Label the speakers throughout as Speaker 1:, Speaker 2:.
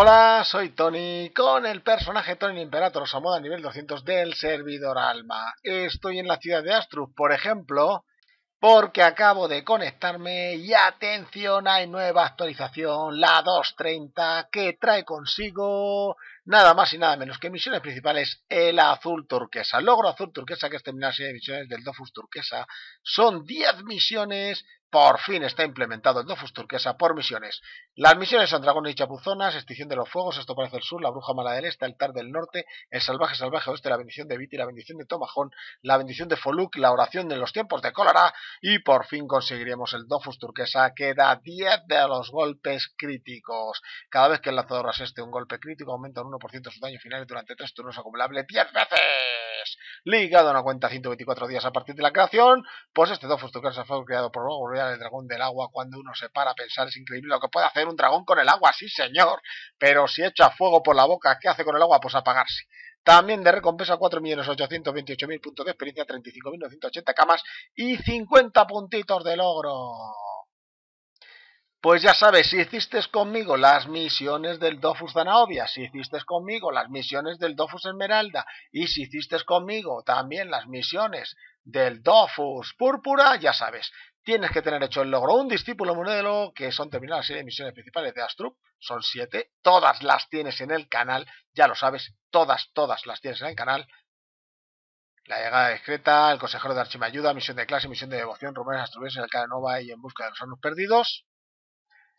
Speaker 1: Hola, soy Tony con el personaje Tony Imperator a nivel 200 del servidor Alma. Estoy en la ciudad de Astrus, por ejemplo, porque acabo de conectarme y atención, hay nueva actualización, la 230, que trae consigo nada más y nada menos que misiones principales, el azul turquesa. logro azul turquesa que es terminar serie de misiones del Dofus turquesa. Son 10 misiones por fin está implementado el Dofus turquesa por misiones. Las misiones son Dragones y Chapuzonas, Extinción de los Fuegos, Esto parece el Sur, La Bruja Mala del Este, tar del Norte, El Salvaje Salvaje Oeste, La Bendición de Viti, La Bendición de Tomajón, La Bendición de Foluk, La Oración de los Tiempos de Cólera y por fin conseguiremos el Dofus turquesa que da 10 de los golpes críticos. Cada vez que el lanzador aseste un golpe crítico aumenta un 1% su daño final durante 3 turnos acumulable 10 veces. Ligado a una cuenta 124 días a partir de la creación, pues este Dofus Tukersa fue creado por Gurrial, el dragón del agua. Cuando uno se para a pensar, es increíble lo que puede hacer un dragón con el agua, sí señor. Pero si echa fuego por la boca, ¿qué hace con el agua? Pues apagarse. También de recompensa 4.828.000 puntos de experiencia, 35.980 camas y 50 puntitos de logro. Pues ya sabes, si hiciste conmigo las misiones del Dofus Zanahobia, si hiciste conmigo las misiones del Dofus Esmeralda y si hiciste conmigo también las misiones del Dofus Púrpura, ya sabes, tienes que tener hecho el logro un discípulo modelo, que son terminadas las serie misiones principales de Astrup, son siete, todas las tienes en el canal, ya lo sabes, todas, todas las tienes en el canal, la llegada discreta, el consejero de Archimayuda, misión de clase, misión de devoción, rumores astrubes en el Nova y en busca de los años perdidos.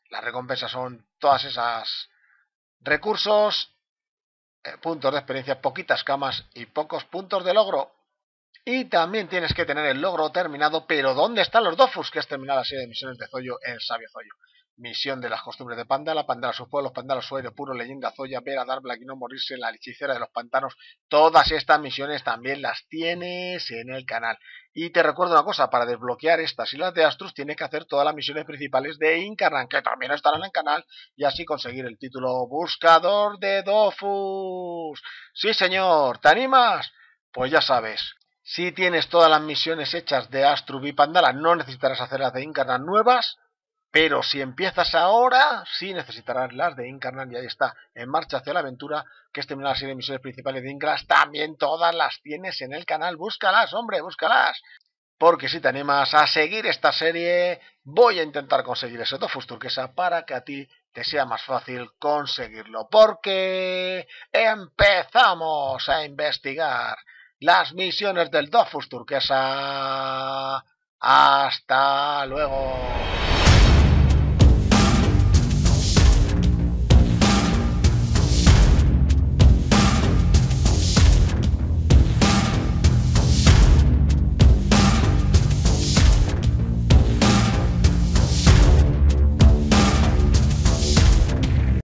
Speaker 1: Las recompensas son todas esas recursos, eh, puntos de experiencia, poquitas camas y pocos puntos de logro. Y también tienes que tener el logro terminado, pero ¿dónde están los Dofus que has terminado la serie de misiones de Zoyo en Sabio Zoyo? Misión de las costumbres de Pandala, Pandala, sus pueblos, Pandala, su aire puro, leyenda, Zoya, Vera, Dar, no morirse, en la hechicera de los pantanos. Todas estas misiones también las tienes en el canal. Y te recuerdo una cosa, para desbloquear estas islas de Astrus tienes que hacer todas las misiones principales de Incarnan, que también estarán en el canal, y así conseguir el título Buscador de Dofus. Sí señor, ¿te animas? Pues ya sabes, si tienes todas las misiones hechas de astro y Pandala, no necesitarás hacer las de Incarnan nuevas pero si empiezas ahora, sí necesitarás las de Incarnal y ahí está, en marcha hacia la aventura, que es terminar la serie de misiones principales de Ingras. También todas las tienes en el canal, búscalas, hombre, búscalas. Porque si te animas a seguir esta serie, voy a intentar conseguir ese Dofus turquesa para que a ti te sea más fácil conseguirlo. Porque empezamos a investigar las misiones del Dofus turquesa. Hasta luego.